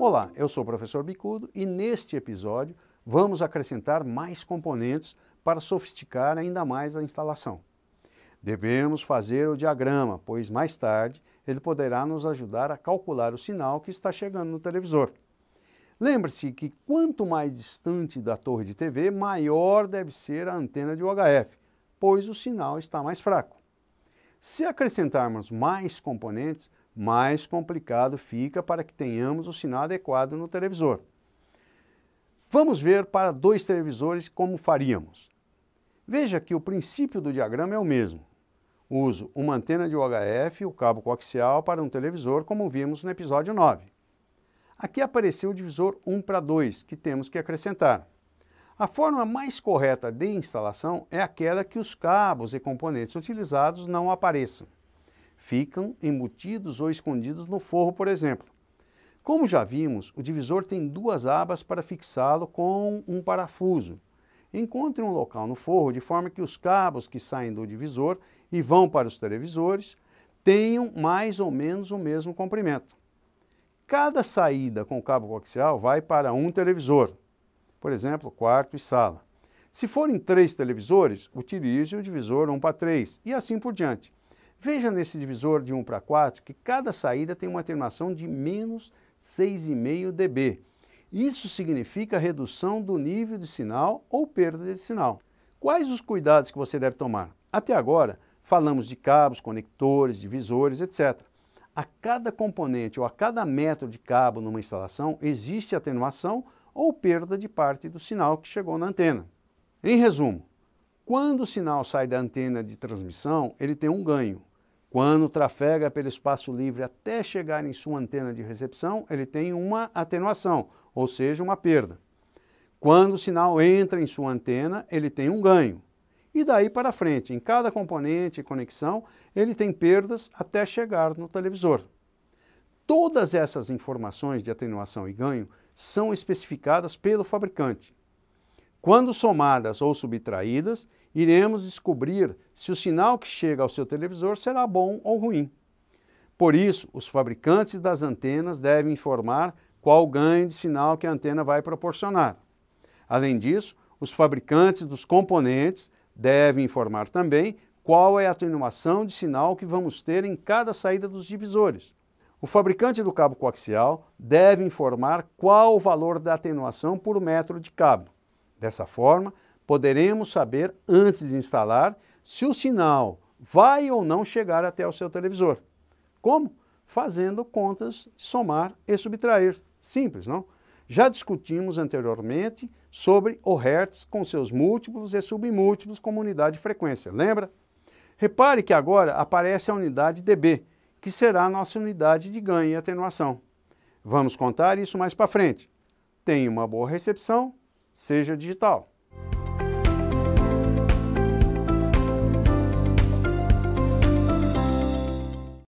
Olá, eu sou o professor Bicudo e neste episódio vamos acrescentar mais componentes para sofisticar ainda mais a instalação. Devemos fazer o diagrama, pois mais tarde ele poderá nos ajudar a calcular o sinal que está chegando no televisor. Lembre-se que quanto mais distante da torre de TV, maior deve ser a antena de UHF, pois o sinal está mais fraco. Se acrescentarmos mais componentes, mais complicado fica para que tenhamos o sinal adequado no televisor. Vamos ver para dois televisores como faríamos. Veja que o princípio do diagrama é o mesmo. Uso uma antena de UHF e o cabo coaxial para um televisor, como vimos no episódio 9. Aqui apareceu o divisor 1 para 2, que temos que acrescentar. A forma mais correta de instalação é aquela que os cabos e componentes utilizados não apareçam ficam embutidos ou escondidos no forro, por exemplo. Como já vimos, o divisor tem duas abas para fixá-lo com um parafuso. Encontre um local no forro de forma que os cabos que saem do divisor e vão para os televisores tenham mais ou menos o mesmo comprimento. Cada saída com o cabo coaxial vai para um televisor, por exemplo, quarto e sala. Se forem três televisores, utilize o divisor 1 para 3 e assim por diante. Veja nesse divisor de 1 para 4 que cada saída tem uma atenuação de menos 6,5 dB. Isso significa redução do nível de sinal ou perda de sinal. Quais os cuidados que você deve tomar? Até agora, falamos de cabos, conectores, divisores, etc. A cada componente ou a cada metro de cabo numa instalação existe atenuação ou perda de parte do sinal que chegou na antena. Em resumo, quando o sinal sai da antena de transmissão, ele tem um ganho, quando trafega pelo espaço livre até chegar em sua antena de recepção, ele tem uma atenuação, ou seja, uma perda. Quando o sinal entra em sua antena, ele tem um ganho. E daí para frente, em cada componente e conexão, ele tem perdas até chegar no televisor. Todas essas informações de atenuação e ganho são especificadas pelo fabricante. Quando somadas ou subtraídas, iremos descobrir se o sinal que chega ao seu televisor será bom ou ruim. Por isso, os fabricantes das antenas devem informar qual ganho de sinal que a antena vai proporcionar. Além disso, os fabricantes dos componentes devem informar também qual é a atenuação de sinal que vamos ter em cada saída dos divisores. O fabricante do cabo coaxial deve informar qual o valor da atenuação por metro de cabo. Dessa forma, Poderemos saber, antes de instalar, se o sinal vai ou não chegar até o seu televisor. Como? Fazendo contas somar e subtrair. Simples, não? Já discutimos anteriormente sobre o Hertz com seus múltiplos e submúltiplos como unidade de frequência, lembra? Repare que agora aparece a unidade dB, que será a nossa unidade de ganho e atenuação. Vamos contar isso mais para frente. Tenha uma boa recepção, seja digital.